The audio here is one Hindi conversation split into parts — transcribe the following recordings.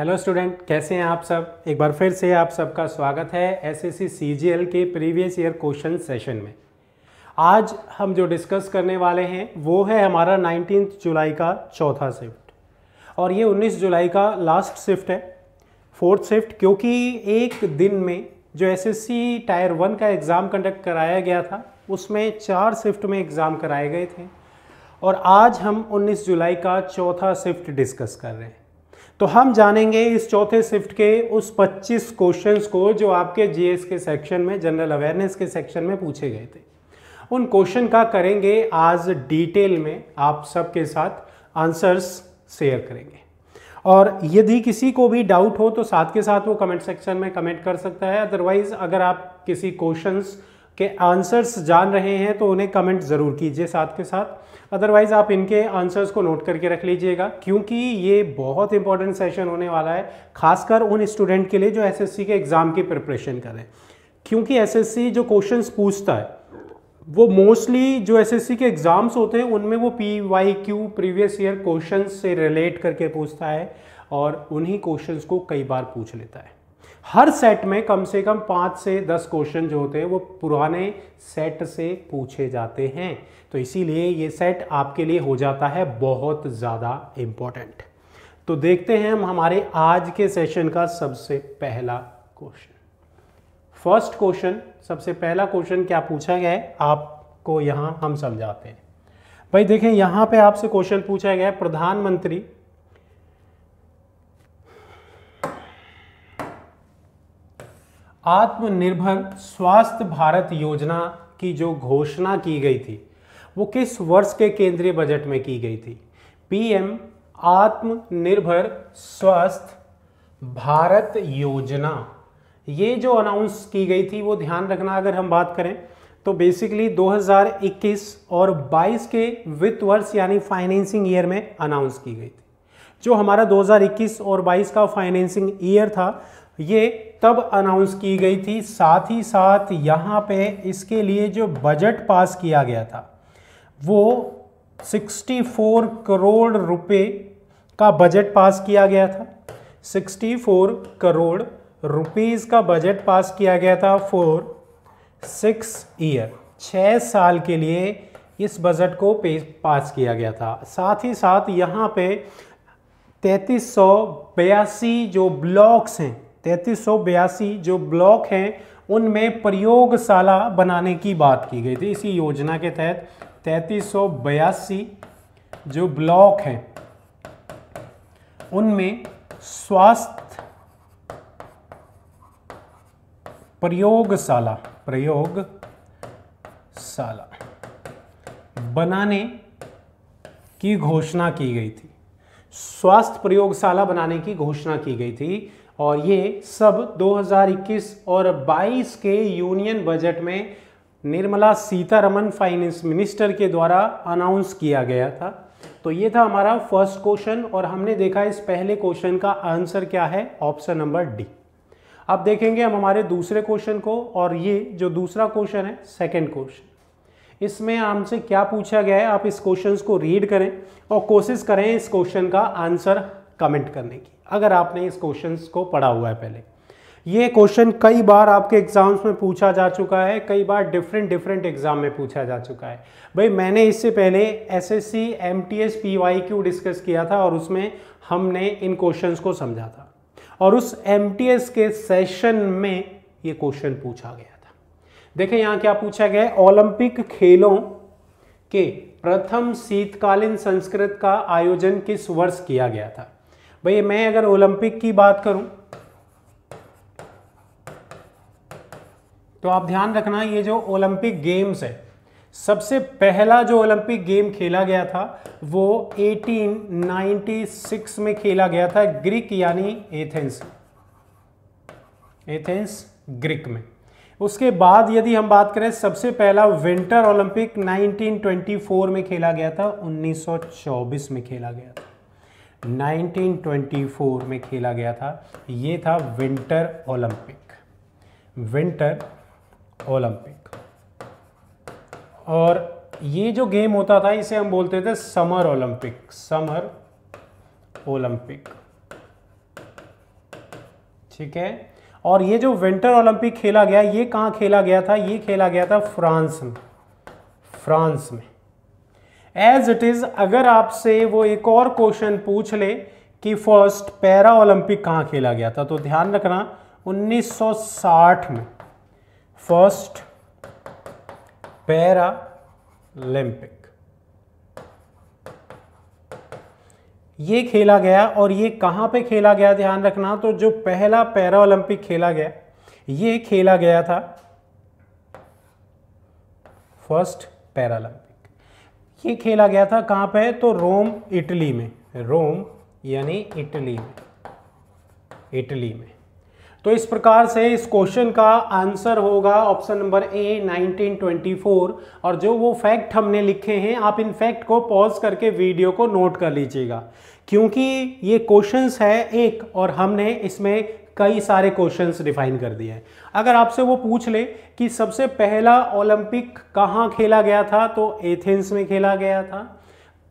हेलो स्टूडेंट कैसे हैं आप सब एक बार फिर से आप सबका स्वागत है एसएससी सीजीएल के प्रीवियस ईयर क्वेश्चन सेशन में आज हम जो डिस्कस करने वाले हैं वो है हमारा नाइनटीन जुलाई का चौथा शिफ्ट और ये उन्नीस जुलाई का लास्ट शिफ्ट है फोर्थ शिफ्ट क्योंकि एक दिन में जो एसएससी टायर वन का एग्ज़ाम कंडक्ट कराया गया था उसमें चार शिफ्ट में एग्ज़ाम कराए गए थे और आज हम उन्नीस जुलाई का चौथा शिफ्ट डिस्कस कर रहे हैं तो हम जानेंगे इस चौथे शिफ्ट के उस 25 क्वेश्चंस को जो आपके जीएस के सेक्शन में जनरल अवेयरनेस के सेक्शन में पूछे गए थे उन क्वेश्चन का करेंगे आज डिटेल में आप सबके साथ आंसर्स शेयर करेंगे और यदि किसी को भी डाउट हो तो साथ के साथ वो कमेंट सेक्शन में कमेंट कर सकता है अदरवाइज अगर आप किसी क्वेश्चंस के आंसर्स जान रहे हैं तो उन्हें कमेंट ज़रूर कीजिए साथ के साथ अदरवाइज़ आप इनके आंसर्स को नोट करके रख लीजिएगा क्योंकि ये बहुत इंपॉर्टेंट सेशन होने वाला है खासकर उन स्टूडेंट के लिए जो एसएससी के एग्ज़ाम की प्रिपरेशन करें क्योंकि एसएससी जो क्वेश्चंस पूछता है वो मोस्टली जो एसएससी के एग्ज़ाम्स होते हैं उनमें वो P Y Q previous year question से रिलेट करके पूछता है और उन्हीं क्वेश्चन को कई बार पूछ लेता है हर सेट में कम से कम पाँच से दस क्वेश्चन जो होते हैं वो पुराने सेट से पूछे जाते हैं तो इसीलिए ये सेट आपके लिए हो जाता है बहुत ज़्यादा इम्पोर्टेंट तो देखते हैं हम हमारे आज के सेशन का सबसे पहला क्वेश्चन फर्स्ट क्वेश्चन सबसे पहला क्वेश्चन क्या पूछा गया है आपको यहाँ हम समझाते हैं भाई देखें यहाँ पे आपसे क्वेश्चन पूछा गया है प्रधानमंत्री आत्मनिर्भर स्वास्थ्य भारत योजना की जो घोषणा की गई थी वो किस वर्ष के केंद्रीय बजट में की गई थी पीएम आत्मनिर्भर स्वास्थ्य भारत योजना ये जो अनाउंस की गई थी वो ध्यान रखना अगर हम बात करें तो बेसिकली 2021 और 22 के वित्त वर्ष यानी फाइनेंसिंग ईयर में अनाउंस की गई थी जो हमारा 2021 और 22 का फाइनेंसिंग ईयर था ये तब अनाउंस की गई थी साथ ही साथ यहाँ पे इसके लिए जो बजट पास किया गया था वो 64 करोड़ रुपए का बजट पास किया गया था 64 करोड़ रुपीस का बजट पास किया गया था फॉर सिक्स ईयर छः साल के लिए इस बजट को पे पास किया गया था साथ ही साथ यहाँ पे तैतीस जो ब्लॉक्स हैं तैंतीस जो ब्लॉक हैं उनमें प्रयोगशाला बनाने की बात की गई थी इसी योजना के तहत तैंतीस जो ब्लॉक हैं उनमें स्वास्थ्य प्रयोगशाला प्रयोगशाला बनाने की घोषणा की गई थी स्वास्थ्य प्रयोगशाला बनाने की घोषणा की गई थी और ये सब 2021 और 22 के यूनियन बजट में निर्मला सीतारमन फाइनेंस मिनिस्टर के द्वारा अनाउंस किया गया था तो ये था हमारा फर्स्ट क्वेश्चन और हमने देखा इस पहले क्वेश्चन का आंसर क्या है ऑप्शन नंबर डी अब देखेंगे हम हमारे दूसरे क्वेश्चन को और ये जो दूसरा क्वेश्चन है सेकंड क्वेश्चन इसमें हमसे क्या पूछा गया है आप इस क्वेश्चन को रीड करें और कोशिश करें इस क्वेश्चन का आंसर कमेंट करने की अगर आपने इस क्वेश्चन को पढ़ा हुआ है पहले ये क्वेश्चन कई बार आपके एग्जाम्स में पूछा जा चुका है कई बार डिफरेंट डिफरेंट एग्जाम में पूछा जा चुका है भाई मैंने इससे पहले S S C M T S P Y Q discuss किया था और उसमें हमने इन क्वेश्चंस को समझा था और उस एम टी एस के सेशन में ये क्वेश्चन पूछा गया था देखें यहाँ क्या पूछा गया है ओलंपिक खेलों के प्रथम शीतकालीन संस्कृत का आयोजन किस वर्ष किया गया था भैया मैं अगर ओलंपिक की बात करूं तो आप ध्यान रखना ये जो ओलंपिक गेम्स है सबसे पहला जो ओलंपिक गेम खेला गया था वो 1896 में खेला गया था ग्रीक यानी एथेंस एथेंस ग्रीक में उसके बाद यदि हम बात करें सबसे पहला विंटर ओलंपिक 1924 में खेला गया था 1924 में खेला गया था 1924 में खेला गया था ये था विंटर ओलंपिक विंटर ओलंपिक और ये जो गेम होता था इसे हम बोलते थे समर ओलंपिक समर ओलंपिक ठीक है और ये जो विंटर ओलंपिक खेला गया ये कहाँ खेला गया था ये खेला गया था फ्रांस में फ्रांस में एज इट इज़ अगर आपसे वो एक और क्वेश्चन पूछ ले कि फर्स्ट पैरा ओलंपिक कहाँ खेला गया था तो ध्यान रखना 1960 में फर्स्ट पैरा ओलंपिक ये खेला गया और ये कहाँ पे खेला गया ध्यान रखना तो जो पहला पैरा ओलंपिक खेला गया ये खेला गया था फर्स्ट पैरालंपिक ये खेला गया था कहाँ पे तो रोम इटली में रोम यानी इटली में इटली में तो इस प्रकार से इस क्वेश्चन का आंसर होगा ऑप्शन नंबर ए 1924 और जो वो फैक्ट हमने लिखे हैं आप इन फैक्ट को पॉज करके वीडियो को नोट कर लीजिएगा क्योंकि ये क्वेश्चंस है एक और हमने इसमें कई सारे क्वेश्चंस डिफाइन कर दिए हैं अगर आपसे वो पूछ ले कि सबसे पहला ओलंपिक कहाँ खेला गया था तो एथेंस में खेला गया था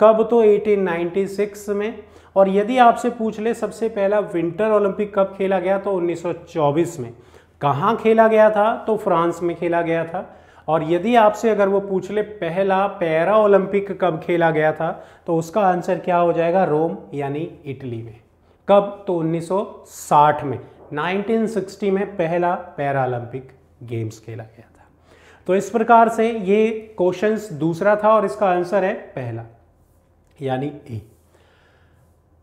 कब तो 1896 में और यदि आपसे पूछ ले सबसे पहला विंटर ओलंपिक कब खेला गया तो 1924 में कहाँ खेला गया था तो फ्रांस में खेला गया था और यदि आपसे अगर वो पूछ ले पहला पैरा ओलंपिक कब खेला गया था तो उसका आंसर क्या हो जाएगा रोम यानी इटली में कब तो 1960 में 1960 में पहला पैरालंपिक गेम्स खेला गया था तो इस प्रकार से ये क्वेश्चन दूसरा था और इसका आंसर है पहला यानी ए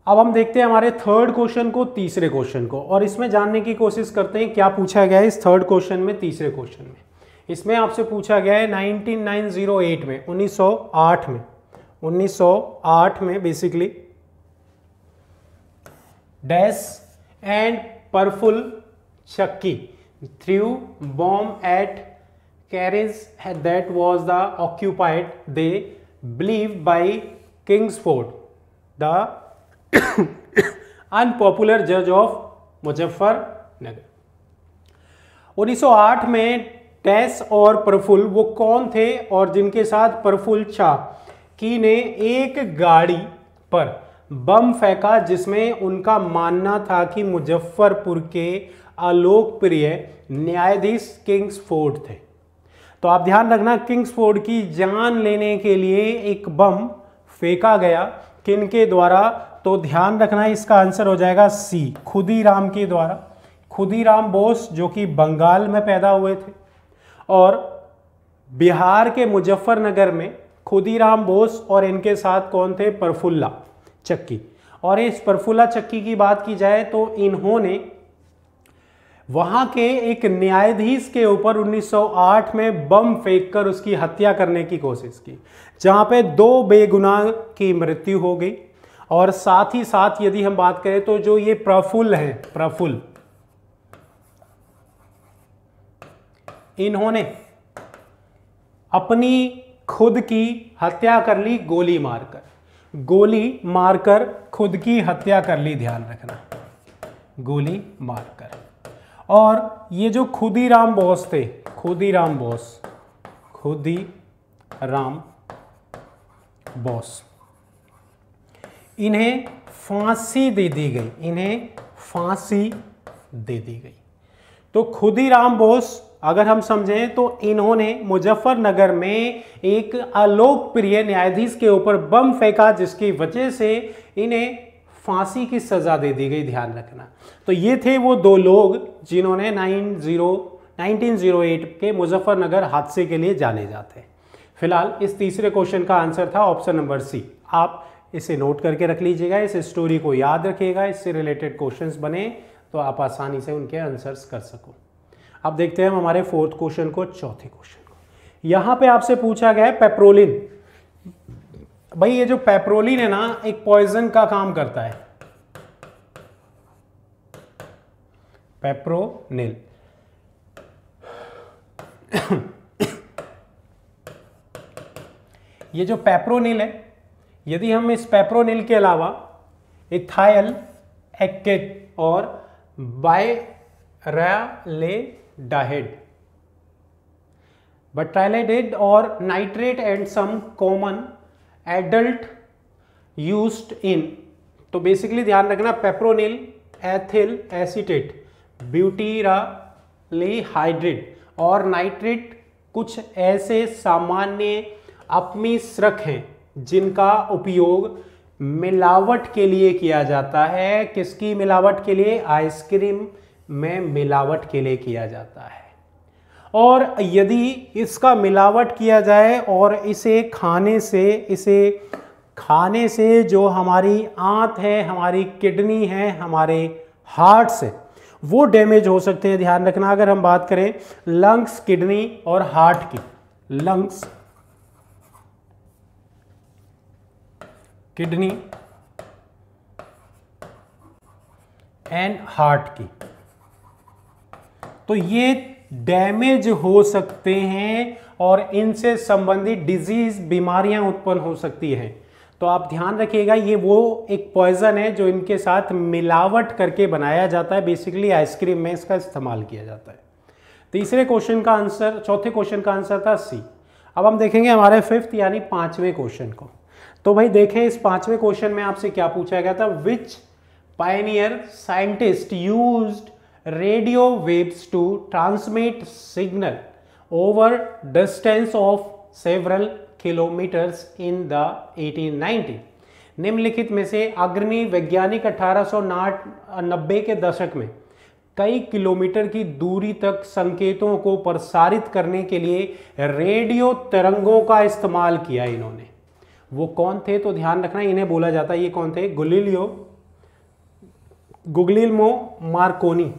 अब हम देखते हैं हमारे थर्ड क्वेश्चन को तीसरे क्वेश्चन को और इसमें जानने की कोशिश करते हैं क्या पूछा गया है इस थर्ड क्वेश्चन में तीसरे क्वेश्चन में इसमें आपसे पूछा गया है 1908 में 1908 में 1908 में basically dash and Prafulla Chaki threw bomb at carriage that was the occupied they believe by Kingsford the unpopular जज ऑफ मुजफ्फरनगर आठ में टैस और प्रफुल वो कौन थे और जिनके साथ प्रफुल चा की ने एक गाड़ी पर बम फेंका जिसमें उनका मानना था कि मुजफ्फरपुर के अलोकप्रिय न्यायाधीश किंग्सफोर्ड थे तो आप ध्यान रखना किंग्सफोर्ड की जान लेने के लिए एक बम फेंका गया किन के द्वारा तो ध्यान रखना इसका आंसर हो जाएगा सी खुदीराम के द्वारा खुदीराम बोस जो कि बंगाल में पैदा हुए थे और बिहार के मुजफ्फरनगर में खुदीराम बोस और इनके साथ कौन थे प्रफुल्ला चक्की और इस प्रफुल्ला चक्की की बात की जाए तो इन्होंने वहां के एक न्यायाधीश के ऊपर 1908 में बम फेंककर उसकी हत्या करने की कोशिश की जहां पे दो बेगुनाह की मृत्यु हो गई और साथ ही साथ यदि हम बात करें तो जो ये प्रफुल्ल है प्रफुल्ल इन्होंने अपनी खुद की हत्या कर ली गोली मारकर गोली मारकर खुद की हत्या कर ली ध्यान रखना गोली मारकर और ये जो खुदी राम बोस थे खुदी राम बोस खुदी राम बोस इन्हें फांसी दे दी गई इन्हें फांसी दे दी गई तो खुदी राम बोस अगर हम समझें तो इन्होंने मुजफ्फरनगर में एक अलोकप्रिय न्यायाधीश के ऊपर बम फेंका जिसकी वजह से इन्हें फांसी की सज़ा दे दी गई ध्यान रखना तो ये थे वो दो लोग जिन्होंने नाइन जीरो 1908 के मुजफ्फरनगर हादसे के लिए जाने जाते हैं फिलहाल इस तीसरे क्वेश्चन का आंसर था ऑप्शन नंबर सी आप इसे नोट करके रख लीजिएगा इस स्टोरी को याद रखिएगा इससे रिलेटेड क्वेश्चंस बने तो आप आसानी से उनके आंसर्स कर सको अब देखते हैं हम हमारे फोर्थ क्वेश्चन को चौथे क्वेश्चन को यहां पे आपसे पूछा गया है पेप्रोलिन भाई ये जो पेप्रोलिन है ना एक पॉइजन का काम करता है पेप्रोनिल ये जो पेप्रोनिल है यदि हम इस पेप्रोनिल के अलावा इथाइल एक्टेट और बायरालेट डाहेड बट्राइलाइडेड और nitrate and some common adult used in तो बेसिकली ध्यान रखना पेप्रोनिल एथिल एसिटेट ब्यूटीराली हाइड्रेट और नाइट्रेट कुछ ऐसे सामान्य अपमिश्रक हैं जिनका उपयोग मिलावट के लिए किया जाता है किसकी मिलावट के लिए आइसक्रीम में मिलावट के लिए किया जाता है और यदि इसका मिलावट किया जाए और इसे खाने से इसे खाने से जो हमारी आंत है हमारी किडनी है हमारे हार्ट से वो डैमेज हो सकते हैं ध्यान रखना अगर हम बात करें लंग्स किडनी और हार्ट की लंग्स किडनी एंड हार्ट की तो ये डैमेज हो सकते हैं और इनसे संबंधित डिजीज बीमारियां उत्पन्न हो सकती हैं तो आप ध्यान रखिएगा ये वो एक पॉइज़न है जो इनके साथ मिलावट करके बनाया जाता है बेसिकली आइसक्रीम में इसका इस्तेमाल किया जाता है तीसरे क्वेश्चन का आंसर चौथे क्वेश्चन का आंसर था सी अब हम देखेंगे हमारे फिफ्थ यानी पांचवें क्वेश्चन को तो भाई देखें इस पांचवें क्वेश्चन में आपसे क्या पूछा गया था which pioneer scientist used radio waves to transmit signal over distance of several kilometers in the 1890. निम्नलिखित में से अग्रणी वैज्ञानिक अठारह नब्बे के दशक में कई किलोमीटर की दूरी तक संकेतों को प्रसारित करने के लिए रेडियो तरंगों का इस्तेमाल किया इन्होंने वो कौन थे तो ध्यान रखना इन्हें बोला जाता है ये कौन थे Guglielmo Guglielmo Marconi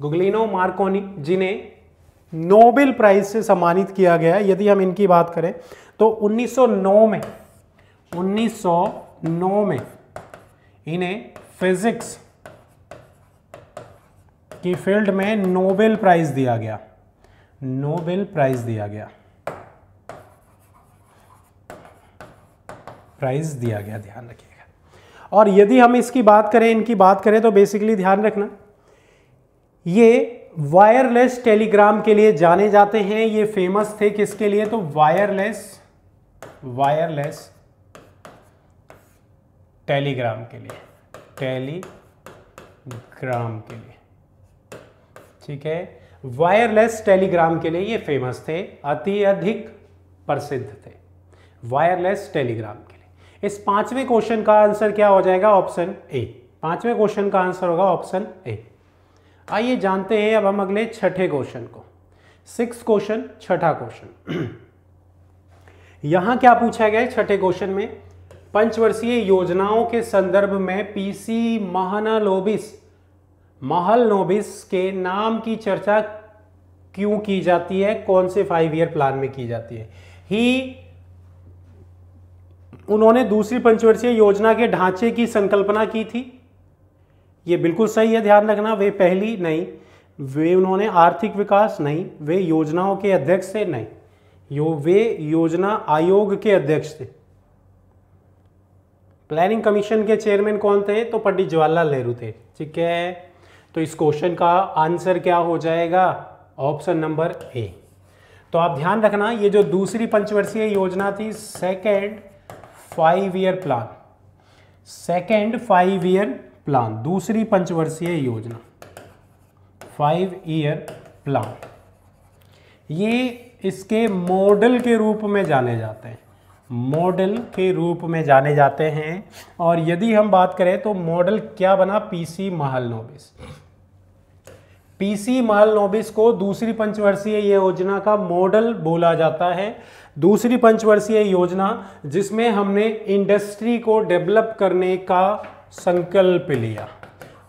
Guglielmo Marconi जिन्हें नोबेल प्राइज से सम्मानित किया गया है यदि हम इनकी बात करें तो 1909 में 1909 में इन्हें फिजिक्स की फील्ड में नोबेल प्राइज दिया गया नोबेल प्राइज दिया गया प्राइज दिया गया ध्यान रखिएगा और यदि हम इसकी बात करें इनकी बात करें तो बेसिकली ध्यान रखना ये वायरलेस टेलीग्राम के लिए जाने जाते हैं ये फेमस थे किसके लिए तो वायरलेस वायरलेस टेलीग्राम के लिए टेलीग्राम के लिए ठीक है वायरलेस टेलीग्राम के लिए ये फेमस थे अत्यधिक प्रसिद्ध थे वायरलेस टेलीग्राम के लिए इस पांचवें क्वेश्चन का आंसर क्या हो जाएगा ऑप्शन ए पांचवें क्वेश्चन का आंसर होगा ऑप्शन ए आइए जानते हैं अब हम अगले छठे क्वेश्चन को सिक्स क्वेश्चन छठा क्वेश्चन यहां क्या पूछा गया है छठे क्वेश्चन में पंचवर्षीय योजनाओं के संदर्भ में पीसी महानालोबिस महल नोबिस के नाम की चर्चा क्यों की जाती है कौन से फाइव ईयर प्लान में की जाती है ही उन्होंने दूसरी पंचवर्षीय योजना के ढांचे की संकल्पना की थी ये बिल्कुल सही है ध्यान रखना वे पहली नहीं वे उन्होंने आर्थिक विकास नहीं वे योजनाओं के अध्यक्ष थे नहीं यो वे योजना आयोग के अध्यक्ष थे प्लानिंग कमीशन के चेयरमैन कौन थे तो पंडित जवाहरलाल नेहरू थे ठीक है तो इस क्वेश्चन का आंसर क्या हो जाएगा ऑप्शन नंबर ए तो आप ध्यान रखना ये जो दूसरी पंचवर्षीय योजना थी second five year plan second five year plan दूसरी पंचवर्षीय योजना फाइव ईयर प्लान ये इसके मॉडल के रूप में जाने जाते हैं मॉडल के रूप में जाने जाते हैं और यदि हम बात करें तो मॉडल क्या बना पीसी महल नोबिस पीसी महल नोबिस को दूसरी पंचवर्षीय योजना का मॉडल बोला जाता है दूसरी पंचवर्षीय योजना जिसमें हमने इंडस्ट्री को डेवलप करने का संकल्प लिया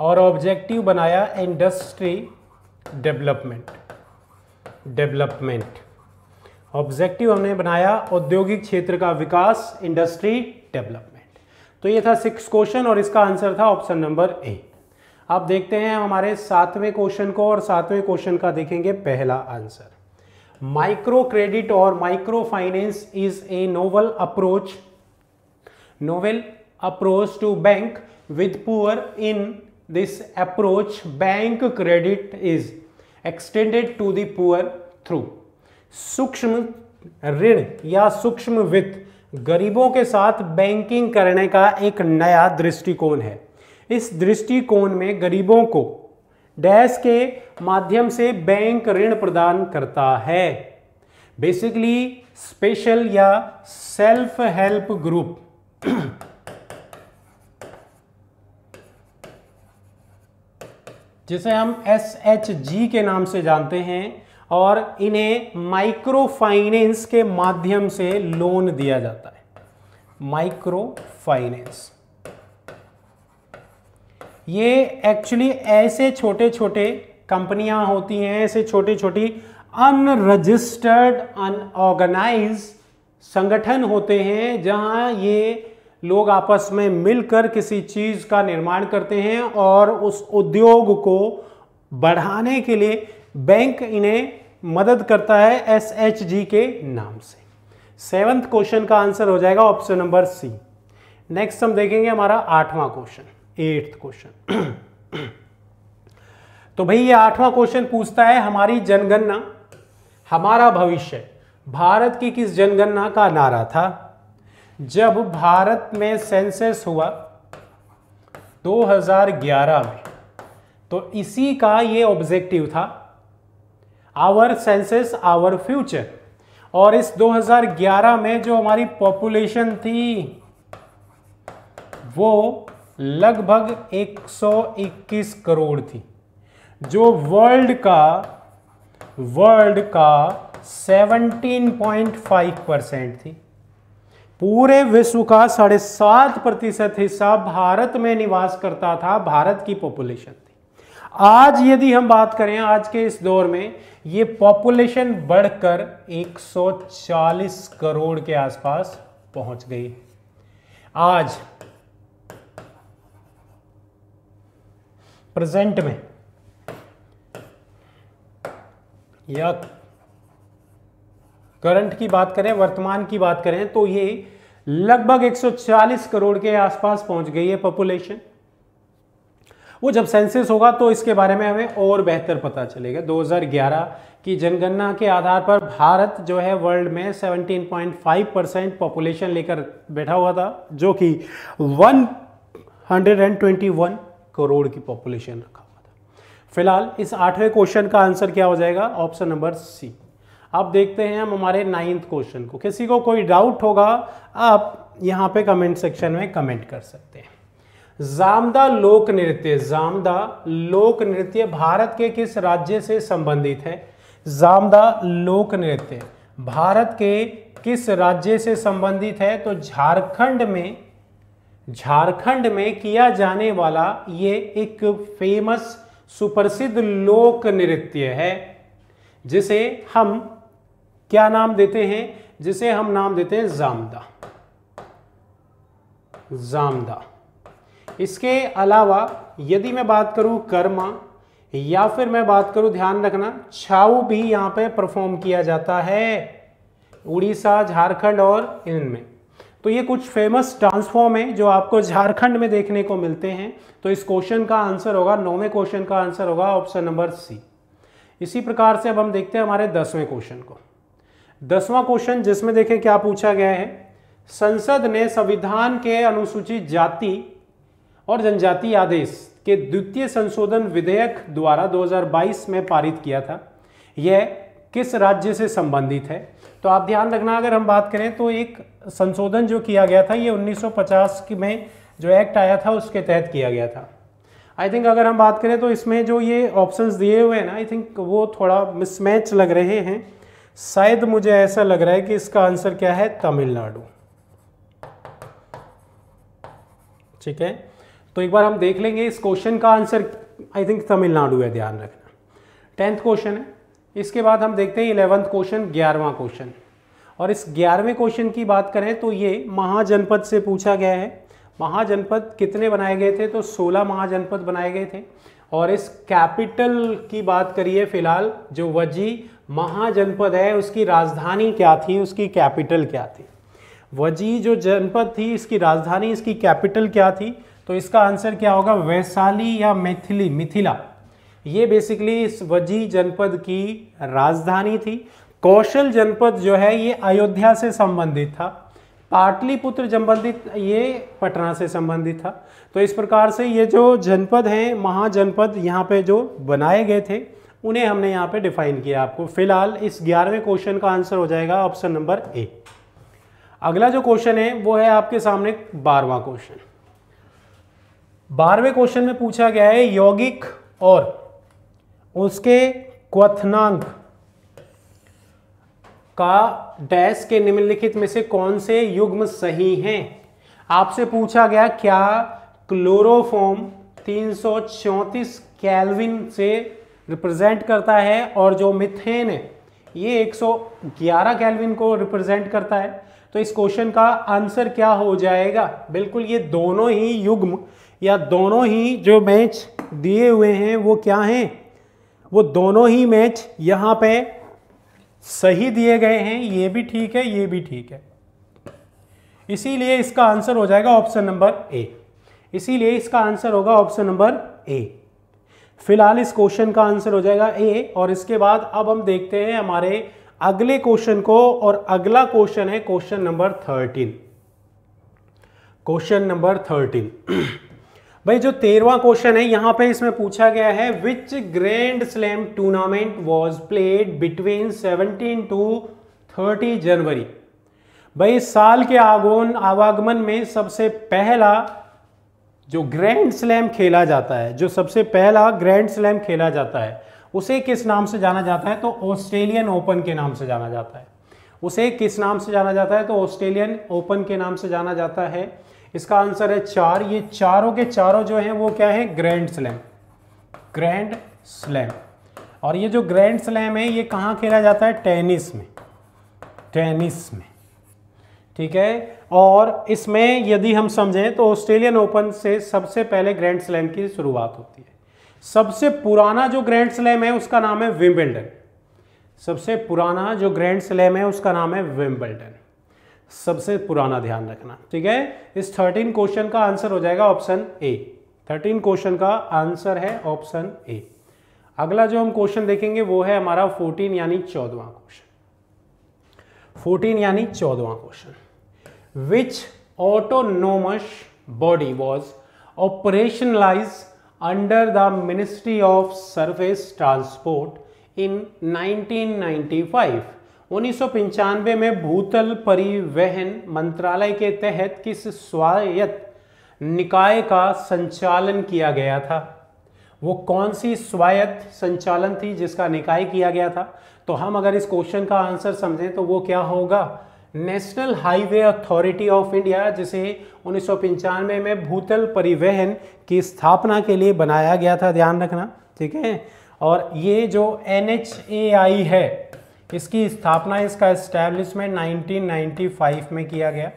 और ऑब्जेक्टिव बनाया इंडस्ट्री डेवलपमेंट डेवलपमेंट ऑब्जेक्टिव हमने बनाया औद्योगिक क्षेत्र का विकास इंडस्ट्री डेवलपमेंट तो ये था सिक्स क्वेश्चन और इसका आंसर था ऑप्शन नंबर ए आप देखते हैं हमारे सातवें क्वेश्चन को और सातवें क्वेश्चन का देखेंगे पहला आंसर माइक्रो क्रेडिट और micro finance is a novel approach novel approach to bank with poor in this approach bank credit is extended to the poor through सूक्ष्म ऋण या सूक्ष्म वित्त गरीबों के साथ बैंकिंग करने का एक नया दृष्टिकोण है इस दृष्टिकोण में गरीबों को डैश के माध्यम से बैंक ऋण प्रदान करता है बेसिकली स्पेशल या सेल्फ हेल्प ग्रुप जिसे हम एस एच जी के नाम से जानते हैं और इन्हें माइक्रो फाइनेंस के माध्यम से लोन दिया जाता है माइक्रो फाइनेंस ये एक्चुअली ऐसे छोटे छोटे कंपनियां होती हैं ऐसे छोटी छोटी अनरजिस्टर्ड अनऑर्गेनाइज संगठन होते हैं जहां ये लोग आपस में मिलकर किसी चीज़ का निर्माण करते हैं और उस उद्योग को बढ़ाने के लिए बैंक इन्हें मदद करता है एस एच जी के नाम से सेवंथ क्वेश्चन का आंसर हो जाएगा ऑप्शन नंबर सी नेक्स्ट हम देखेंगे हमारा आठवां क्वेश्चन एट्थ क्वेश्चन तो भाई ये आठवां क्वेश्चन पूछता है हमारी जनगणना हमारा भविष्य भारत की किस जनगणना का नारा था जब भारत में सेंसेस हुआ 2011 में तो इसी का ये ऑब्जेक्टिव था आवर सेंसेस आवर फ्यूचर और इस 2011 में जो हमारी पॉपुलेशन थी वो लगभग 121 करोड़ थी जो वर्ल्ड का वर्ल्ड का 17.5 परसेंट थी पूरे विश्व का साढ़े सात प्रतिशत हिस्सा भारत में निवास करता था भारत की पॉपुलेशन थी आज यदि हम बात करें आज के इस दौर में ये पॉपुलेशन बढ़कर 140 करोड़ के आसपास पहुंच गई आज प्रेजेंट में या करंट की बात करें वर्तमान की बात करें तो ये लगभग 140 करोड़ के आसपास पहुंच गई है पॉपुलेशन वो जब सेंसिस होगा तो इसके बारे में हमें और बेहतर पता चलेगा 2011 की जनगणना के आधार पर भारत जो है वर्ल्ड में 17.5 परसेंट पॉपुलेशन लेकर बैठा हुआ था जो कि 121 करोड़ की पॉपुलेशन रखा हुआ था फिलहाल इस आठवें क्वेश्चन का आंसर क्या हो जाएगा ऑप्शन नंबर सी अब देखते हैं हम हमारे नाइन्थ क्वेश्चन को किसी को कोई डाउट होगा आप यहाँ पे कमेंट सेक्शन में कमेंट कर सकते हैं जामदा लोक नृत्य जामदा लोक नृत्य भारत के किस राज्य से संबंधित है जामदा लोक नृत्य भारत के किस राज्य से संबंधित है तो झारखंड में झारखंड में किया जाने वाला ये एक फेमस सुप्रसिद्ध लोक नृत्य है जिसे हम क्या नाम देते हैं जिसे हम नाम देते हैं जामदा जामदा इसके अलावा यदि मैं बात करूं कर्मा या फिर मैं बात करूं ध्यान रखना छाऊ भी यहां पे परफॉर्म किया जाता है उड़ीसा झारखंड और इनमें तो ये कुछ फेमस ट्रांसफॉर्म है जो आपको झारखंड में देखने को मिलते हैं तो इस क्वेश्चन का आंसर होगा नौवें क्वेश्चन का आंसर होगा ऑप्शन नंबर सी इसी प्रकार से अब हम देखते हैं हमारे दसवें क्वेश्चन को दसवां क्वेश्चन जिसमें देखें क्या पूछा गया है संसद ने संविधान के अनुसूचित जाति और जनजाति आदेश के द्वितीय संशोधन विधेयक द्वारा 2022 में पारित किया था यह किस राज्य से संबंधित है तो आप ध्यान रखना अगर हम बात करें तो एक संशोधन जो किया गया था ये 1950 में जो एक्ट आया था उसके तहत किया गया था आई थिंक अगर हम बात करें तो इसमें जो ये ऑप्शंस दिए हुए हैं ना आई थिंक वो थोड़ा मिसमैच लग रहे हैं शायद मुझे ऐसा लग रहा है कि इसका आंसर क्या है तमिलनाडु ठीक है तो एक बार हम देख लेंगे इस क्वेश्चन का आंसर आई थिंक तमिलनाडु है ध्यान रखना टेंथ क्वेश्चन है इसके बाद हम देखते हैं इलेवंथ क्वेश्चन ग्यारहवां क्वेश्चन और इस ग्यारहवें क्वेश्चन की बात करें तो ये महाजनपद से पूछा गया है महाजनपद कितने बनाए गए थे तो 16 महाजनपद बनाए गए थे और इस कैपिटल की बात करिए फिलहाल जो वजी महाजनपद है उसकी राजधानी क्या थी उसकी कैपिटल क्या थी वजी जो जनपद थी इसकी राजधानी इसकी कैपिटल क्या थी तो इसका आंसर क्या होगा वैशाली या मैथिली मिथिला ये बेसिकली इस वजी जनपद की राजधानी थी कौशल जनपद जो है ये अयोध्या से संबंधित था पाटलिपुत्र संबंधित ये पटना से संबंधित था तो इस प्रकार से ये जो जनपद हैं महाजनपद यहाँ पे जो बनाए गए थे उन्हें हमने यहाँ पे डिफाइन किया आपको फिलहाल इस ग्यारहवें क्वेश्चन का आंसर हो जाएगा ऑप्शन नंबर ए अगला जो क्वेश्चन है वो है आपके सामने बारहवा क्वेश्चन बारहवें क्वेश्चन में पूछा गया है यौगिक और उसके क्वनांक का डैश के निम्नलिखित में से कौन से युग्म सही हैं आपसे पूछा गया क्या क्लोरोफॉर्म तीन कैलविन से रिप्रेजेंट करता है और जो मिथेन है ये 111 केल्विन को रिप्रेजेंट करता है तो इस क्वेश्चन का आंसर क्या हो जाएगा बिल्कुल ये दोनों ही युग्म या दोनों ही जो मैच दिए हुए हैं वो क्या हैं वो दोनों ही मैच यहाँ पे सही दिए गए हैं ये भी ठीक है ये भी ठीक है इसीलिए इसका आंसर हो जाएगा ऑप्शन नंबर ए इसीलिए इसका आंसर होगा ऑप्शन नंबर ए फिलहाल इस क्वेश्चन का आंसर हो जाएगा ए और इसके बाद अब हम देखते हैं हमारे अगले क्वेश्चन को और अगला क्वेश्चन है question number thirteen question number thirteen भाई जो तेरवा क्वेश्चन है यहां पे इसमें पूछा गया है which grand slam tournament was played between 17 to 30 January भाई साल के आगोन आवागमन में सबसे पहला जो ग्रैंड स्लैम खेला जाता है जो सबसे पहला ग्रैंड स्लैम खेला जाता है उसे किस नाम से जाना जाता है तो ऑस्ट्रेलियन ओपन के नाम से जाना जाता है उसे किस नाम से जाना जाता है तो ऑस्ट्रेलियन ओपन के नाम से जाना जाता है इसका आंसर है चार ये चारों के चारों जो हैं वो क्या है ग्रैंड स्लैम ग्रैंड स्लैम और ये जो ग्रैंड स्लैम है ये कहाँ खेला जाता है टेनिस में टेनिस में ठीक है और इसमें यदि हम समझें तो ऑस्ट्रेलियन ओपन से सबसे पहले ग्रैंड स्लैम की शुरुआत होती है सबसे पुराना जो ग्रैंड स्लैम है उसका नाम है विम्बल्डन सबसे पुराना जो ग्रैंड स्लैम है उसका नाम है विम्बल्डन सबसे पुराना ध्यान रखना ठीक है इस थर्टीन क्वेश्चन का आंसर हो जाएगा ऑप्शन ए थर्टीन क्वेश्चन का आंसर है ऑप्शन ए अगला जो हम क्वेश्चन देखेंगे वो है हमारा फोर्टीन यानी चौदवा क्वेश्चन फोर्टीन यानी चौदवा question which autonomous body was operationalized under the Ministry of Surface Transport in 1995 1995 में भूतल परिवहन मंत्रालय के तहत किस स्वायत्त निकाय का संचालन किया गया था वो कौन सी स्वायत्त संचालन थी जिसका निकाय किया गया था तो हम अगर इस क्वेश्चन का आंसर समझें तो वो क्या होगा national highway authority of India जिसे उन्नीस में भूतल परिवहन की स्थापना के लिए बनाया गया था ध्यान रखना ठीक है और ये जो एन है इसकी स्थापना इसका इस्टेब्लिशमेंट 1995 में किया गया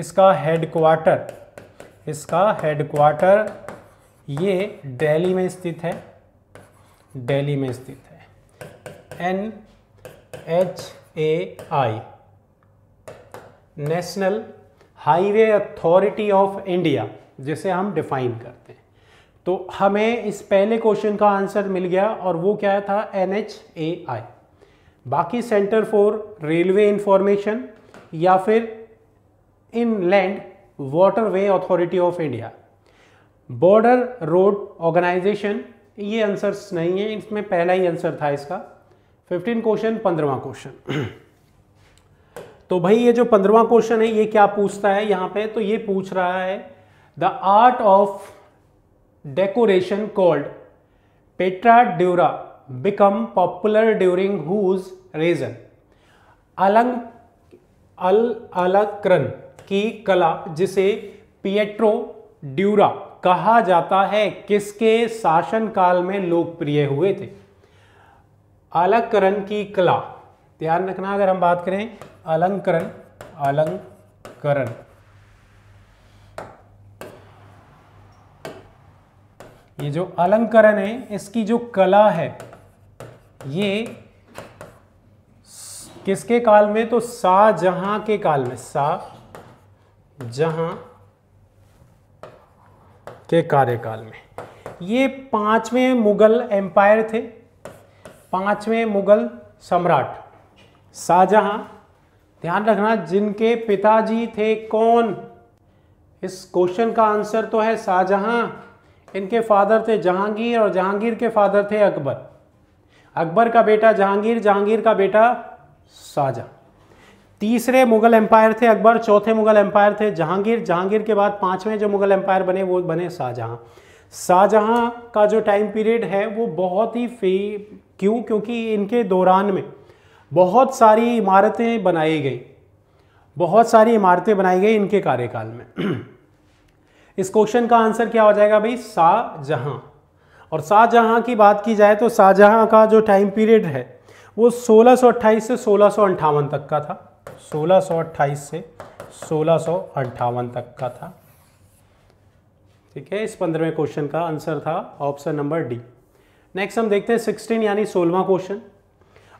इसका हेडक्वार्टर इसका हेडक्वार्टर ये दिल्ली में स्थित है दिल्ली में स्थित है N H A I national highway authority of India जिसे हम डिफाइन करते हैं तो हमें इस पहले क्वेश्चन का आंसर मिल गया और वो क्या था एन एच ए आई बाकी सेंटर फॉर रेलवे इंफॉर्मेशन या फिर in water waterway authority of India border road organisation ये आंसर्स नहीं है इसमें पहला ही आंसर था इसका 15 क्वेश्चन पंद्रवा क्वेश्चन तो भाई ये जो पंद्रवा क्वेश्चन है ये क्या पूछता है यहां पे तो ये पूछ रहा है the art of decoration called pietra dura become popular during whose region अलंग अल अलक्रन की कला जिसे पिएट्रो ड्यूरा कहा जाता है किसके शासन काल में लोकप्रिय हुए थे अलकरण की कला ध्यान रखना अगर हम बात करें अलंकरण अलंकरण ये जो अलंकरण है इसकी जो कला है ये किसके काल में तो शाहजहां के काल में शाहजहां के कार्यकाल में ये पांचवें मुगल एम्पायर थे पांचवें मुगल सम्राट शाहजहां ध्यान रखना जिनके पिताजी थे कौन इस क्वेश्चन का आंसर तो है शाहजहां इनके फादर थे जहांगीर और जहांगीर के फादर थे अकबर अकबर का बेटा जहांगीर जहांगीर का बेटा शाहजहां तीसरे मुगल एम्पायर थे अकबर चौथे मुगल एम्पायर थे जहांगीर जहांगीर के बाद पांचवें जो मुगल एम्पायर बने वो बने शाहजहां शाहजहां का जो टाइम पीरियड है वो बहुत ही फे क्यों क्योंकि इनके दौरान में बहुत सारी इमारतें बनाई गई बहुत सारी इमारतें बनाई गई इनके कार्यकाल में इस क्वेश्चन का आंसर क्या हो जाएगा भाई शाहजहां और शाहजहां की बात की जाए तो शाहजहां का जो टाइम पीरियड है वो 1628 से सोलह तक का था 1628 से सोलह तक का था ठीक है इस पंद्रहवें क्वेश्चन का आंसर था ऑप्शन नंबर डी नेक्स्ट हम देखते हैं 16 यानी सोलवा क्वेश्चन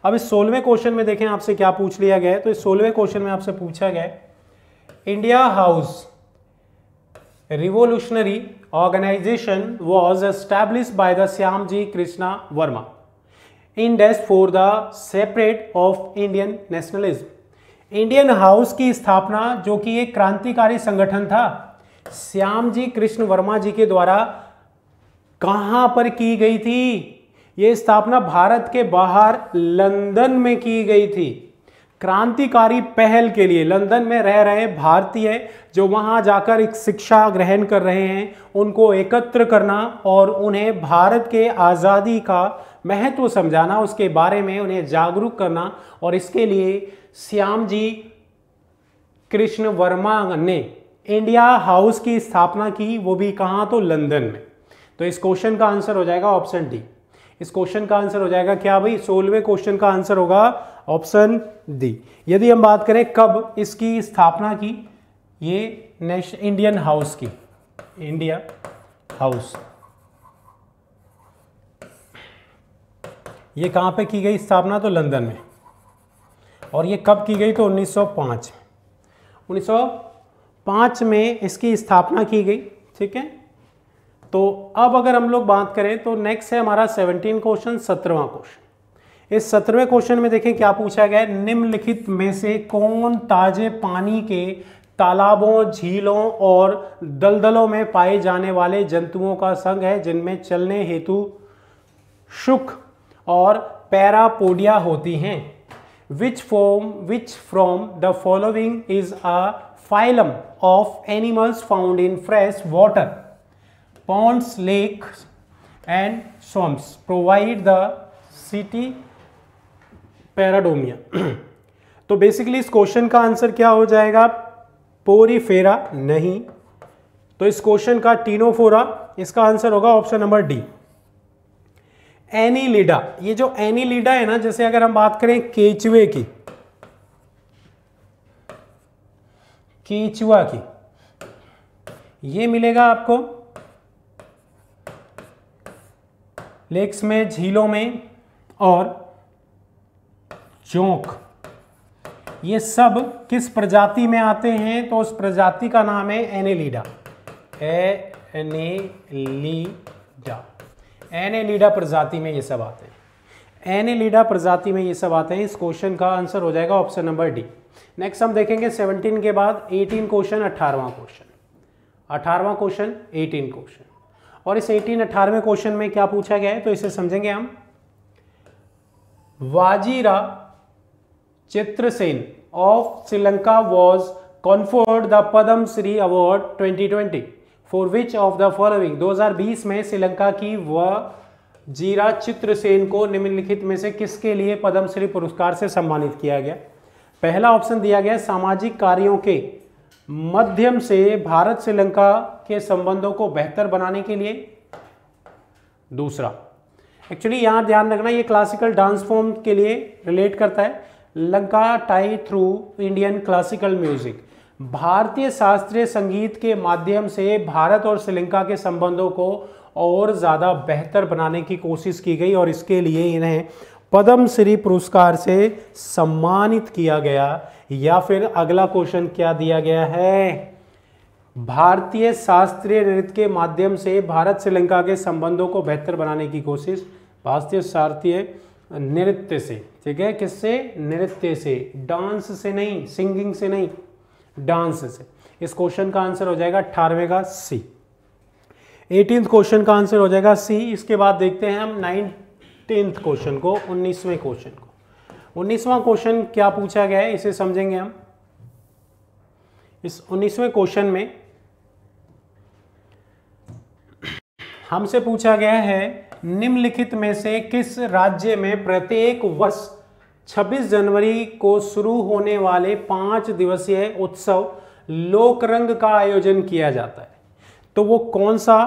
अब इस सोलवें क्वेश्चन में देखें आपसे क्या पूछ लिया गया है तो इस सोलवें क्वेश्चन में आपसे पूछा गया India house revolutionary organisation was establish by the Shyam ji Krishna Varma in dash for the separate of Indian nationalism Indian house की स्थापना जो कि एक क्रांतिकारी संगठन था श्याम जी कृष्ण वर्मा जी के द्वारा कहां पर की गई थी ये स्थापना भारत के बाहर लंदन में की गई थी क्रांतिकारी पहल के लिए लंदन में रह रहे भारतीय जो वहां जाकर एक शिक्षा ग्रहण कर रहे हैं उनको एकत्र करना और उन्हें भारत के आज़ादी का महत्व समझाना उसके बारे में उन्हें जागरूक करना और इसके लिए श्याम जी कृष्ण वर्मा ने इंडिया हाउस की स्थापना की वो भी कहाँ तो लंदन में तो इस क्वेश्चन का आंसर हो जाएगा ऑप्शन डी इस क्वेश्चन का आंसर हो जाएगा क्या भाई सोलहवें क्वेश्चन का आंसर होगा ऑप्शन डी यदि हम बात करें कब इसकी स्थापना की ये नेश इंडियन हाउस की इंडिया हाउस ये कहां पे की गई स्थापना तो लंदन में और ये कब की गई तो 1905 1905 में इसकी स्थापना की गई ठीक है तो अब अगर हम लोग बात करें तो नेक्स्ट है हमारा सेवनटीन क्वेश्चन सत्रहवा क्वेश्चन इस सत्रहवें क्वेश्चन में देखें क्या पूछा गया है निम्नलिखित में से कौन ताजे पानी के तालाबों झीलों और दलदलों में पाए जाने वाले जंतुओं का संघ है जिनमें चलने हेतु शुक और पैरापोडिया होती हैं which form which from the following is a phylum of animals found in fresh water ponds, lakes and swamps provide the city पैराडोमिया तो बेसिकली इस क्वेश्चन का आंसर क्या हो जाएगा पोरी फेरा नहीं तो इस क्वेश्चन का टीनो फोरा इसका आंसर होगा option number D Annelida ये जो एनी लीडा है ना जैसे अगर हम बात करें केचुए की केचुआ की ये मिलेगा आपको लेक्स में झीलों में और चौक ये सब किस प्रजाति में आते हैं तो उस प्रजाति का नाम है एनेलिडा एनेलिडा एनेलिडा प्रजाति में ये सब आते हैं एनेलिडा प्रजाति में ये सब आते हैं इस क्वेश्चन का आंसर हो जाएगा ऑप्शन नंबर डी नेक्स्ट हम देखेंगे 17 के बाद 18 क्वेश्चन 18वां क्वेश्चन 18वां क्वेश्चन 18 क्वेश्चन और इस एटीन अठारहवें क्वेश्चन में क्या पूछा गया है तो इसे समझेंगे हम Vajira Chitrasena of Sri Lanka was conferred the Padma Shri award 2020 for which of the following 2020 में श्रीलंका की व जीरा चित्रसेन को निम्नलिखित में से किसके लिए पद्मश्री पुरस्कार से सम्मानित किया गया पहला ऑप्शन दिया गया सामाजिक कार्यों के मध्यम से भारत श्रीलंका के संबंधों को बेहतर बनाने के लिए दूसरा एक्चुअली यहां ध्यान रखना ये क्लासिकल डांस फॉर्म के लिए रिलेट करता है Lanka tie through Indian classical music भारतीय शास्त्रीय संगीत के माध्यम से भारत और श्रीलंका के संबंधों को और ज़्यादा बेहतर बनाने की कोशिश की गई और इसके लिए इन्हें पद्म श्री पुरस्कार से सम्मानित किया गया या फिर अगला क्वेश्चन क्या दिया गया है भारतीय शास्त्रीय नृत्य के माध्यम से भारत श्रीलंका के संबंधों को बेहतर बनाने की कोशिश भारतीय शास्त्रीय नृत्य से ठीक है किससे नृत्य से डांस से नहीं सिंगिंग से नहीं डांस से इस क्वेश्चन का आंसर हो जाएगा अठारहवें का सी एटीन क्वेश्चन का आंसर हो जाएगा सी इसके बाद देखते हैं हम नाइनटीन्थ क्वेश्चन को उन्नीसवें क्वेश्चन को उन्नीसवां क्वेश्चन क्या पूछा गया है इसे समझेंगे हम इस उन्नीसवें क्वेश्चन में हमसे पूछा गया है निम्नलिखित में से किस राज्य में प्रत्येक वर्ष 26 जनवरी को शुरू होने वाले पांच दिवसीय उत्सव लोक रंग का आयोजन किया जाता है तो वो कौन सा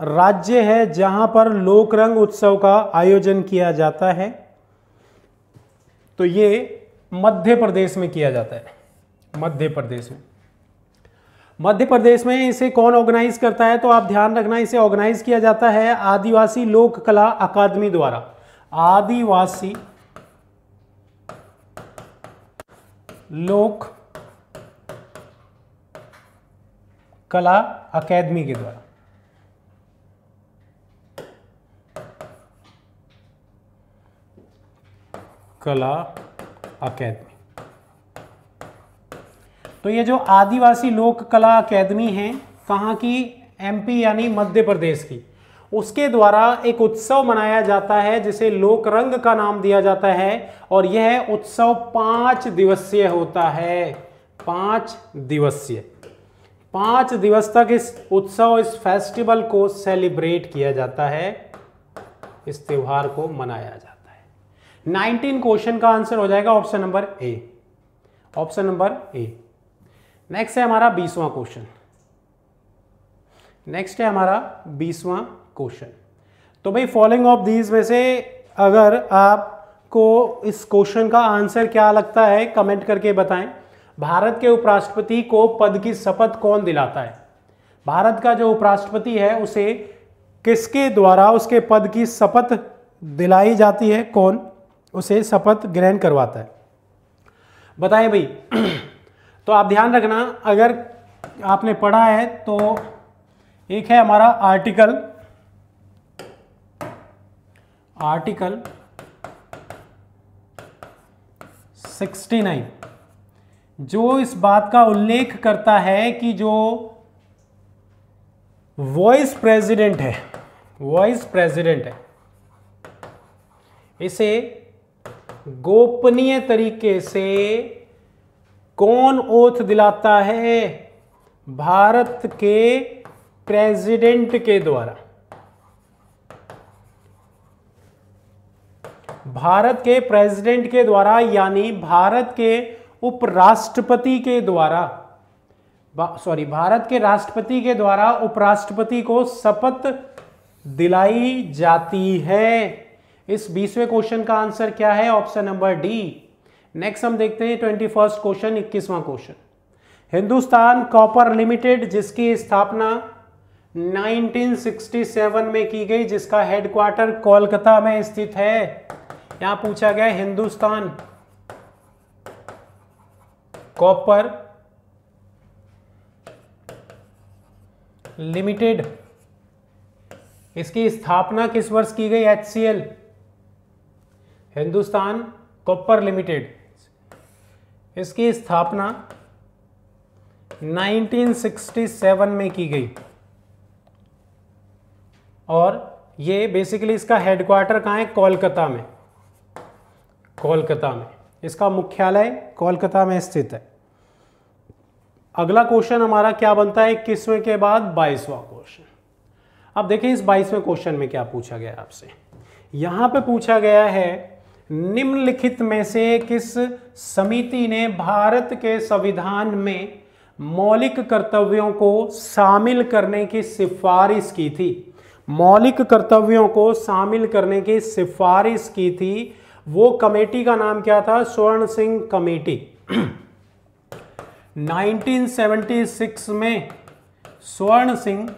राज्य है जहां पर लोक रंग उत्सव का आयोजन किया जाता है तो ये मध्य प्रदेश में किया जाता है मध्य प्रदेश में मध्य प्रदेश में इसे कौन ऑर्गेनाइज करता है तो आप ध्यान रखना इसे ऑर्गेनाइज किया जाता है आदिवासी लोक कला अकादमी द्वारा आदिवासी लोक कला अकादमी के द्वारा कला अकेदमी तो ये जो आदिवासी लोक कला अकेदमी है कहाँ की एमपी यानी मध्य प्रदेश की उसके द्वारा एक उत्सव मनाया जाता है जिसे लोक रंग का नाम दिया जाता है और यह उत्सव पांच दिवसीय होता है पांच दिवसीय पांच दिवस तक इस उत्सव इस फेस्टिवल को सेलिब्रेट किया जाता है इस त्यौहार को मनाया जाता है 19 क्वेश्चन का आंसर हो जाएगा option number A option number A next है हमारा बीसवां क्वेश्चन नेक्स्ट है हमारा बीसवां क्वेश्चन तो भाई फॉलोइंग ऑफ दीज में से अगर आपको इस क्वेश्चन का आंसर क्या लगता है कमेंट करके बताएं भारत के उपराष्ट्रपति को पद की शपथ कौन दिलाता है भारत का जो उपराष्ट्रपति है उसे किसके द्वारा उसके पद की शपथ दिलाई जाती है कौन उसे शपथ ग्रहण करवाता है बताएं भाई तो आप ध्यान रखना अगर आपने पढ़ा है तो एक है हमारा आर्टिकल आर्टिकल 69 जो इस बात का उल्लेख करता है कि जो वॉइस प्रेसिडेंट है वॉइस प्रेसिडेंट है इसे गोपनीय तरीके से कौन ओथ दिलाता है भारत के प्रेसिडेंट के द्वारा भारत के प्रेसिडेंट के द्वारा यानी भारत के उपराष्ट्रपति के द्वारा सॉरी भारत के राष्ट्रपति के द्वारा उपराष्ट्रपति को शपथ दिलाई जाती है इस बीसवें क्वेश्चन का आंसर क्या है ऑप्शन नंबर डी नेक्स्ट हम देखते हैं ट्वेंटी फर्स्ट क्वेश्चन इक्कीसवां क्वेश्चन हिंदुस्तान कॉपर लिमिटेड जिसकी स्थापना 1967 में की गई जिसका हेडक्वार्टर कोलकाता में स्थित है यहां पूछा गया हिंदुस्तान कॉपर लिमिटेड इसकी स्थापना किस वर्ष की गई H C L Hindustan copper limited इसकी स्थापना 1967 में की गई और ये बेसिकली इसका हेडक्वार्टर कहाँ है कोलकाता में कोलकाता में इसका मुख्यालय कोलकाता में स्थित है अगला क्वेश्चन हमारा क्या बनता है इक्कीसवें के बाद बाईसवा क्वेश्चन अब देखें इस बाईसवें क्वेश्चन में क्या पूछा गया आपसे यहां पे पूछा गया है निम्नलिखित में से किस समिति ने भारत के संविधान में मौलिक कर्तव्यों को शामिल करने की सिफारिश की थी मौलिक कर्तव्यों को शामिल करने की सिफारिश की थी वो कमेटी का नाम क्या था स्वर्ण सिंह कमेटी 1976 में स्वर्ण सिंह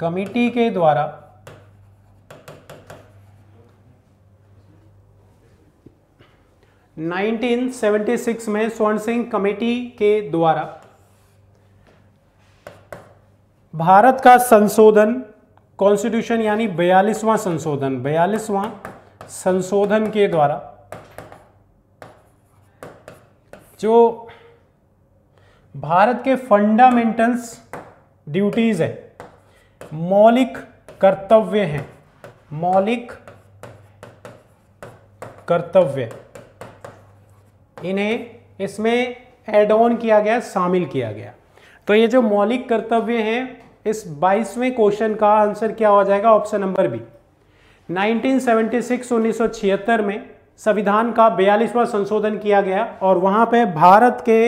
कमेटी के द्वारा 1976 में स्वर्ण सिंह कमेटी के द्वारा भारत का संशोधन कॉन्स्टिट्यूशन यानी बयालीसवां संशोधन बयालीसवां संशोधन के द्वारा जो भारत के फंडामेंटल्स ड्यूटीज है मौलिक कर्तव्य हैं मौलिक कर्तव्य है। इन्हें इसमें एड ऑन किया गया शामिल किया गया तो ये जो मौलिक कर्तव्य हैं इस 22वें क्वेश्चन का आंसर क्या हो जाएगा ऑप्शन नंबर बी 1976-1976 में संविधान का बयालीसवां संशोधन किया गया और वहां पे भारत के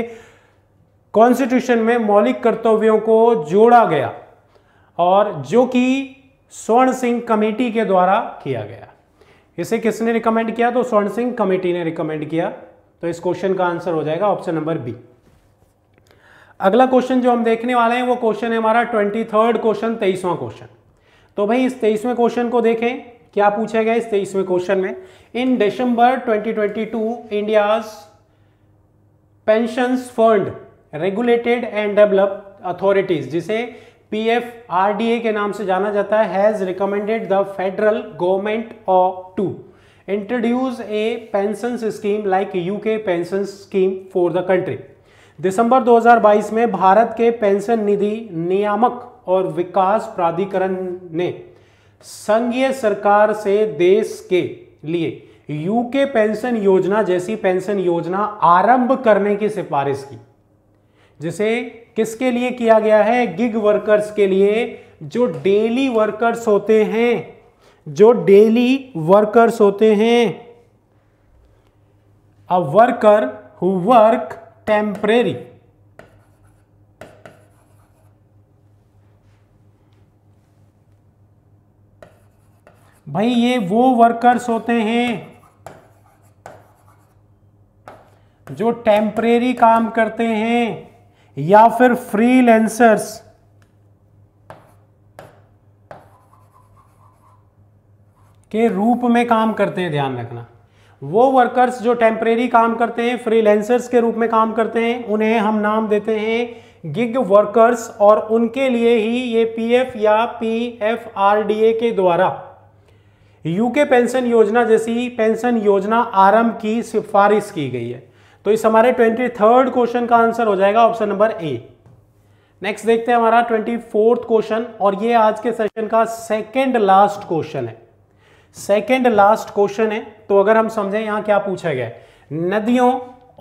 कॉन्स्टिट्यूशन में मौलिक कर्तव्यों को जोड़ा गया और जो कि स्वर्ण सिंह कमेटी के द्वारा किया गया इसे किसने रिकमेंड किया तो स्वर्ण सिंह कमेटी ने रिकमेंड किया तो इस क्वेश्चन का आंसर हो जाएगा ऑप्शन नंबर बी अगला क्वेश्चन जो हम देखने वाले हैं वो क्वेश्चन है हमारा ट्वेंटी थर्ड क्वेश्चन तेईसवां क्वेश्चन तो भाई इस तेईसवें क्वेश्चन को देखें क्या पूछा गया इस तेईसवें क्वेश्चन में in December 2022 India's pension fund regulated and develop authorities जिसे पीएफआरडीए के नाम से जाना जाता है has recommended the federal government of to a pension scheme like U K pension scheme for the country दिसंबर 2022 में भारत के पेंशन निधि नियामक और विकास प्राधिकरण ने संघीय सरकार से देश के लिए यूके पेंशन योजना जैसी पेंशन योजना आरंभ करने की सिफारिश की जिसे किसके लिए किया गया है गिग वर्कर्स के लिए जो डेली वर्कर्स होते हैं जो डेली वर्कर्स होते हैं a worker who work temporary भाई ये वो वर्कर्स होते हैं जो टेम्परेरी काम करते हैं या फिर फ्रीलैंसर्स के रूप में काम करते हैं ध्यान रखना वो वर्कर्स जो टेम्परेरी काम करते हैं फ्रीलेंसर्स के रूप में काम करते हैं उन्हें हम नाम देते हैं गिग वर्कर्स और उनके लिए ही ये पीएफ या पीएफआरडीए के द्वारा यूके पेंशन योजना जैसी पेंशन योजना आरंभ की सिफारिश की गई है तो इस हमारे ट्वेंटी थर्ड क्वेश्चन का आंसर हो जाएगा ऑप्शन नंबर ए नेक्स्ट देखते हैं हमारा ट्वेंटी फोर्थ क्वेश्चन और ये आज के सेशन का सेकेंड लास्ट क्वेश्चन है सेकेंड लास्ट क्वेश्चन है तो अगर हम समझें यहां क्या पूछा गया नदियों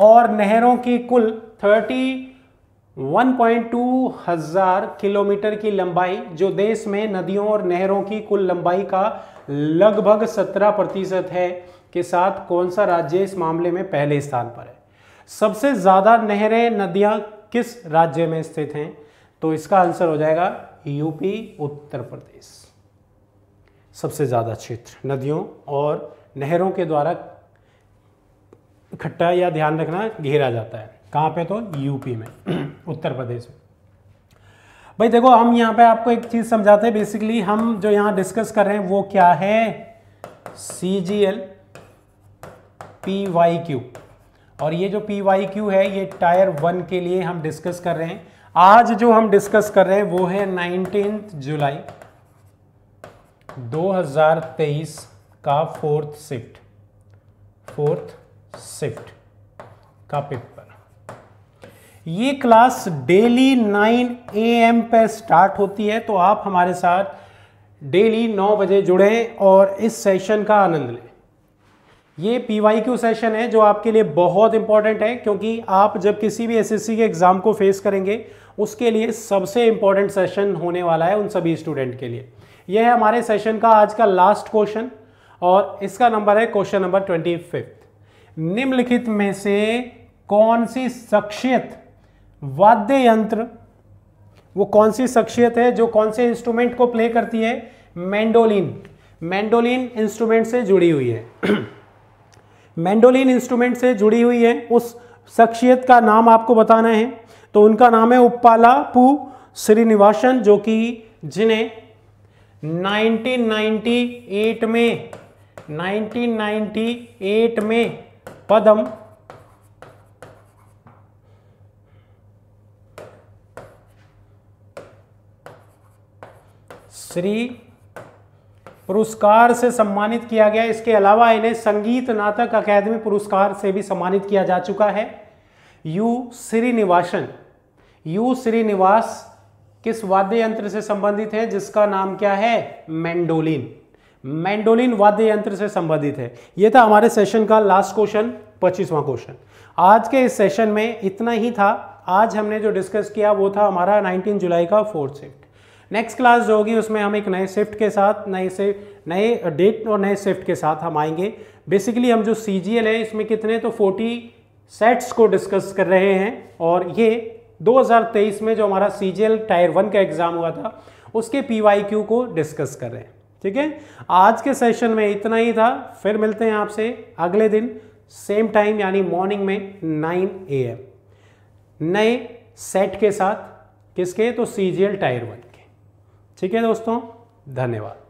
और नहरों की कुल 31.2 हजार किलोमीटर की लंबाई जो देश में नदियों और नहरों की कुल लंबाई का लगभग 17 प्रतिशत है के साथ कौन सा राज्य इस मामले में पहले स्थान पर है सबसे ज़्यादा नहरें नदियां किस राज्य में स्थित हैं तो इसका आंसर हो जाएगा यूपी उत्तर प्रदेश सबसे ज़्यादा क्षेत्र नदियों और नहरों के द्वारा इकट्ठा या ध्यान रखना घेरा जाता है कहाँ पे तो यूपी में उत्तर प्रदेश में भाई देखो हम यहाँ पे आपको एक चीज़ समझाते हैं बेसिकली हम जो यहाँ डिस्कस कर रहे हैं वो क्या है C G L P Y Q और ये जो पी वाई क्यू है ये टायर वन के लिए हम डिस्कस कर रहे हैं आज जो हम डिस्कस कर रहे हैं वो है नाइनटीन जुलाई 2023 का फोर्थ शिफ्ट फोर्थ शिफ्ट का पेपर ये क्लास डेली 9 एम पर स्टार्ट होती है तो आप हमारे साथ डेली 9 बजे जुड़ें और इस सेशन का आनंद लें ये पी वाई क्यू सेशन है जो आपके लिए बहुत इंपॉर्टेंट है क्योंकि आप जब किसी भी एसएससी के एग्ज़ाम को फेस करेंगे उसके लिए सबसे इंपॉर्टेंट सेशन होने वाला है उन सभी स्टूडेंट के लिए ये है हमारे सेशन का आज का लास्ट क्वेश्चन और इसका नंबर है क्वेश्चन नंबर ट्वेंटी फिफ्थ निम्नलिखित में से कौन सी शख्सियत वाद्य यंत्र वो कौन सी शख्सियत है जो कौन से इंस्ट्रूमेंट को प्ले करती है मैंडोलिन मैंडोलिन इंस्ट्रूमेंट से जुड़ी हुई है मैंडोलिन इंस्ट्रूमेंट से जुड़ी हुई है उस शख्सियत का नाम आपको बताना है तो उनका नाम है उपाला पू श्रीनिवासन जो कि जिन्हें 1998 में 1998 में पदम श्री पुरस्कार से सम्मानित किया गया इसके अलावा इन्हें संगीत नाटक अकादमी पुरस्कार से भी सम्मानित किया जा चुका है यू श्रीनिवासन यू श्रीनिवास किस वाद्य यंत्र से संबंधित है जिसका नाम क्या है मैंडोलिन मैंडोलिन वाद्य यंत्र से संबंधित है यह था हमारे सेशन का लास्ट क्वेश्चन पच्चीसवां क्वेश्चन आज के इस सेशन में इतना ही था आज हमने जो डिस्कस किया वो था हमारा 19 जुलाई का फोर्थ शिफ्ट नेक्स्ट क्लास जो होगी उसमें हम एक नए शिफ्ट के साथ नए से नए डेट और नए शिफ्ट के साथ हम आएंगे बेसिकली हम जो सी है इसमें कितने तो 40 सेट्स को डिस्कस कर रहे हैं और ये 2023 में जो हमारा सी टायर वन का एग्ज़ाम हुआ था उसके पी को डिस्कस कर रहे हैं ठीक है आज के सेशन में इतना ही था फिर मिलते हैं आपसे अगले दिन सेम टाइम यानी मॉर्निंग में 9 ए नए सेट के साथ किसके तो सी टायर वन के ठीक है दोस्तों धन्यवाद